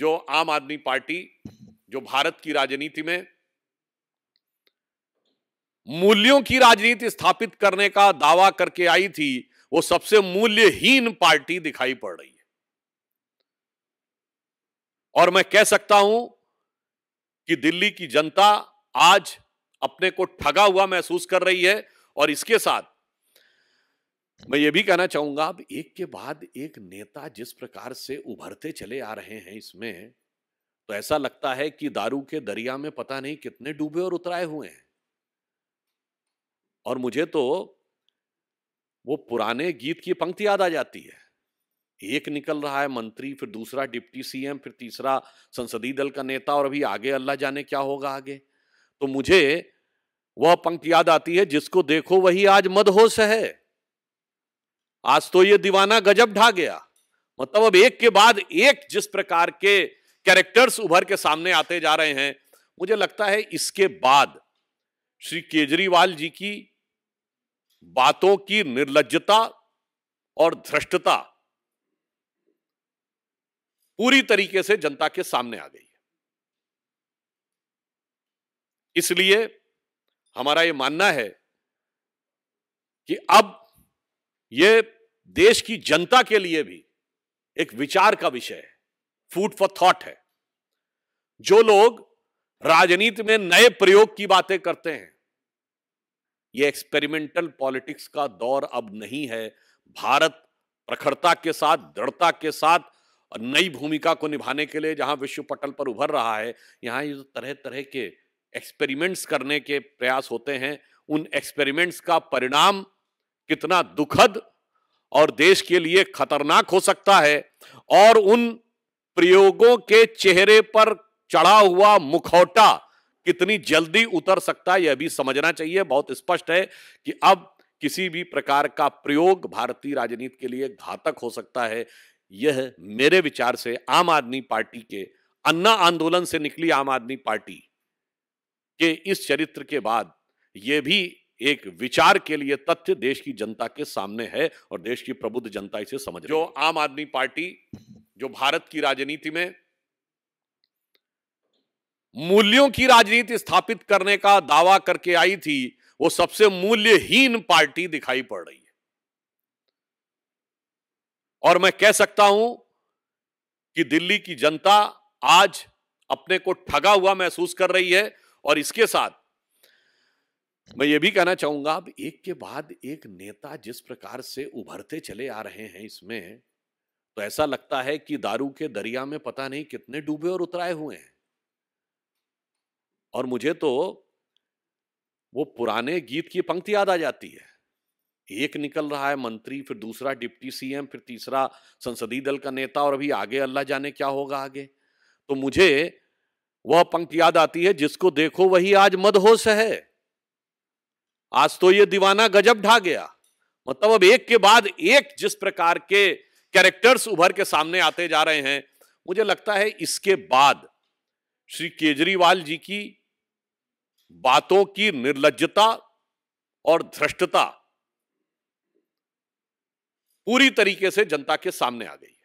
जो आम आदमी पार्टी जो भारत की राजनीति में मूल्यों की राजनीति स्थापित करने का दावा करके आई थी वो सबसे मूल्यहीन पार्टी दिखाई पड़ रही है और मैं कह सकता हूं कि दिल्ली की जनता आज अपने को ठगा हुआ महसूस कर रही है और इसके साथ मैं ये भी कहना चाहूंगा अब एक के बाद एक नेता जिस प्रकार से उभरते चले आ रहे हैं इसमें तो ऐसा लगता है कि दारू के दरिया में पता नहीं कितने डूबे और उतराए हुए हैं और मुझे तो वो पुराने गीत की पंक्ति याद आ जाती है एक निकल रहा है मंत्री फिर दूसरा डिप्टी सीएम फिर तीसरा संसदीय दल का नेता और अभी आगे अल्लाह जाने क्या होगा आगे तो मुझे वह पंक्ति याद आती है जिसको देखो वही आज मदहोश है आज तो ये दीवाना गजब ढा गया मतलब अब एक के बाद एक जिस प्रकार के कैरेक्टर्स उभर के सामने आते जा रहे हैं मुझे लगता है इसके बाद श्री केजरीवाल जी की बातों की निर्लजता और ध्रष्टता पूरी तरीके से जनता के सामने आ गई है इसलिए हमारा यह मानना है कि अब ये देश की जनता के लिए भी एक विचार का विषय है फूड फॉर थॉट है जो लोग राजनीति में नए प्रयोग की बातें करते हैं ये एक्सपेरिमेंटल पॉलिटिक्स का दौर अब नहीं है भारत प्रखरता के साथ दृढ़ता के साथ और नई भूमिका को निभाने के लिए जहां विश्व पटल पर उभर रहा है यहां ये तरह तरह के एक्सपेरिमेंट्स करने के प्रयास होते हैं उन एक्सपेरिमेंट्स का परिणाम कितना दुखद और देश के लिए खतरनाक हो सकता है और उन प्रयोगों के चेहरे पर चढ़ा हुआ मुखौटा कितनी जल्दी उतर सकता है यह भी समझना चाहिए बहुत स्पष्ट है कि अब किसी भी प्रकार का प्रयोग भारतीय राजनीति के लिए घातक हो सकता है यह मेरे विचार से आम आदमी पार्टी के अन्ना आंदोलन से निकली आम आदमी पार्टी के इस चरित्र के बाद यह भी एक विचार के लिए तथ्य देश की जनता के सामने है और देश की प्रबुद्ध जनता इसे समझ जो आम आदमी पार्टी जो भारत की राजनीति में मूल्यों की राजनीति स्थापित करने का दावा करके आई थी वो सबसे मूल्यहीन पार्टी दिखाई पड़ रही है और मैं कह सकता हूं कि दिल्ली की जनता आज अपने को ठगा हुआ महसूस कर रही है और इसके साथ मैं ये भी कहना चाहूंगा अब एक के बाद एक नेता जिस प्रकार से उभरते चले आ रहे हैं इसमें तो ऐसा लगता है कि दारू के दरिया में पता नहीं कितने डूबे और उतराए हुए हैं और मुझे तो वो पुराने गीत की पंक्ति याद आ जाती है एक निकल रहा है मंत्री फिर दूसरा डिप्टी सीएम फिर तीसरा संसदीय दल का नेता और अभी आगे अल्लाह जाने क्या होगा आगे तो मुझे वह पंक्ति याद आती है जिसको देखो वही आज मदहोश है आज तो ये दीवाना गजब ढा गया मतलब अब एक के बाद एक जिस प्रकार के कैरेक्टर्स उभर के सामने आते जा रहे हैं मुझे लगता है इसके बाद श्री केजरीवाल जी की बातों की निर्लजता और ध्रष्टता पूरी तरीके से जनता के सामने आ गई